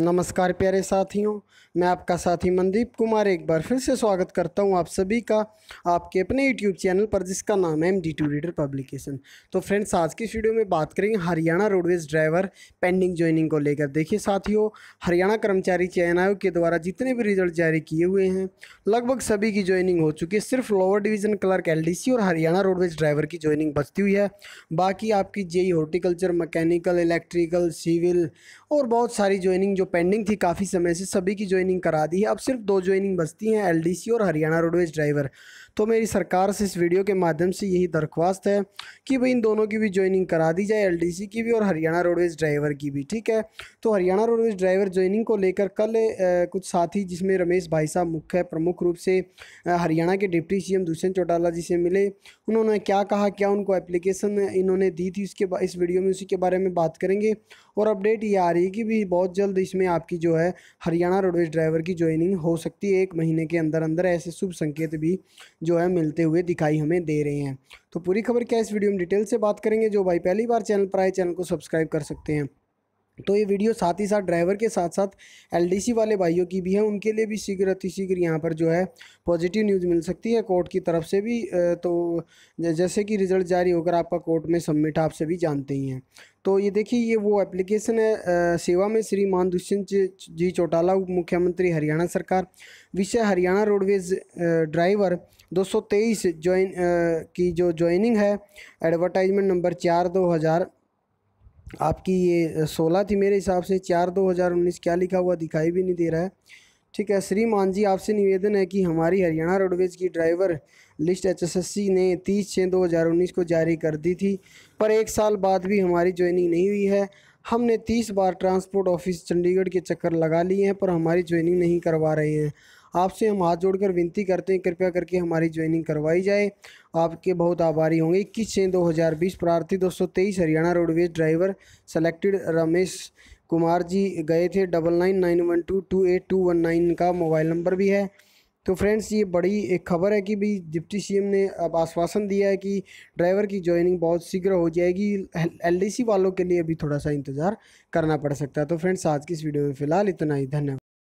नमस्कार प्यारे साथियों मैं आपका साथी मनदीप कुमार एक बार फिर से स्वागत करता हूं आप सभी का आपके अपने यूट्यूब चैनल पर जिसका नाम है M D two reader publication तो फ्रेंड्स आज की वीडियो में बात करेंगे Haryana roadways driver pending joining को लेकर देखिए साथियों हरियाणा कर्मचारी चयन आयोग के द्वारा जितने भी रिजल्ट जारी किए हुए हैं लगभग सभी की ज्वाइनिंग हो चुकी है सिर्फ लोअर डिवीजन क्लर्क एल और हरियाणा रोडवेज ड्राइवर की ज्वाइनिंग बचती हुई है बाकी आपकी JE horticulture mechanical electrical civil और बहुत सारी ज्वाइनिंग जो पेंडिंग थी काफ़ी समय से सभी की ज्वाइनिंग करा दी है अब सिर्फ दो ज्वाइनिंग बचती हैं एल और हरियाणा रोडवेज ड्राइवर तो मेरी सरकार से इस वीडियो के माध्यम से यही दरख्वास्त है कि भाई इन दोनों की भी ज्वाइनिंग करा दी जाए एल की भी और हरियाणा रोडवेज ड्राइवर की भी ठीक है तो हरियाणा रोडवेज ड्राइवर ज्वाइनिंग को लेकर कल कुछ साथी जिसमें रमेश भाई साहब मुख्य प्रमुख रूप से हरियाणा के डिप्टी एम दुष्यंत चौटाला जी से मिले उन्होंने क्या कहा क्या उनको एप्लीकेशन इन्होंने दी थी उसके इस वीडियो में उसी के बारे में बात करेंगे और अपडेट ये आ रही है कि भी बहुत जल्द इसमें आपकी जो है हरियाणा रोडवेज ड्राइवर की ज्वाइनिंग हो सकती है एक महीने के अंदर अंदर ऐसे शुभ संकेत भी जो है मिलते हुए दिखाई हमें दे रहे हैं तो पूरी खबर क्या इस वीडियो में डिटेल से बात करेंगे जो भाई पहली बार चैनल पर आए चैनल को सब्सक्राइब कर सकते हैं तो ये वीडियो साथ ही साथ ड्राइवर के साथ साथ एलडीसी वाले भाइयों की भी है उनके लिए भी शीघ्र अतिशीघ्र यहाँ पर जो है पॉजिटिव न्यूज़ मिल सकती है कोर्ट की तरफ से भी तो जैसे कि रिज़ल्ट जारी होकर आपका कोर्ट में सबमिट आप सभी जानते ही हैं तो ये देखिए ये वो एप्लीकेशन है सेवा में श्री मान दुष्यंत जी चौटाला उप मुख्यमंत्री हरियाणा सरकार विषय हरियाणा रोडवेज ड्राइवर 223 ज्वाइन की जो ज्वाइनिंग है एडवर्टाइजमेंट नंबर चार दो हज़ार आपकी ये सोलह थी मेरे हिसाब से चार दो हज़ार उन्नीस क्या लिखा हुआ दिखाई भी नहीं दे रहा है ठीक है श्रीमान जी आपसे निवेदन है कि हमारी हरियाणा रोडवेज की ड्राइवर लिस्ट एचएसएससी ने तीस छः दो हज़ार उन्नीस को जारी कर दी थी पर एक साल बाद भी हमारी ज्वाइनिंग नहीं हुई है हमने तीस बार ट्रांसपोर्ट ऑफिस चंडीगढ़ के चक्कर लगा लिए हैं पर हमारी ज्वाइनिंग नहीं करवा रहे हैं आपसे हम हाथ जोड़कर विनती करते हैं कृपया करके हमारी ज्वाइनिंग करवाई जाए आपके बहुत आभारी होंगे इक्कीस छः दो हज़ार बीस प्रार्थी दो सौ तेईस Haryana roadways driver selected Ramesh Kumar ji गए थे double nine nine one two two eight two one nine का मोबाइल नंबर भी है तो फ्रेंड्स ये बड़ी एक खबर है कि भाई डिप्टी सीएम ने अब आश्वासन दिया है कि ड्राइवर की ज्वाइनिंग बहुत शीघ्र हो जाएगी एलडीसी वालों के लिए भी थोड़ा सा इंतज़ार करना पड़ सकता है तो फ्रेंड्स आज की इस वीडियो में फ़िलहाल इतना ही धन्यवाद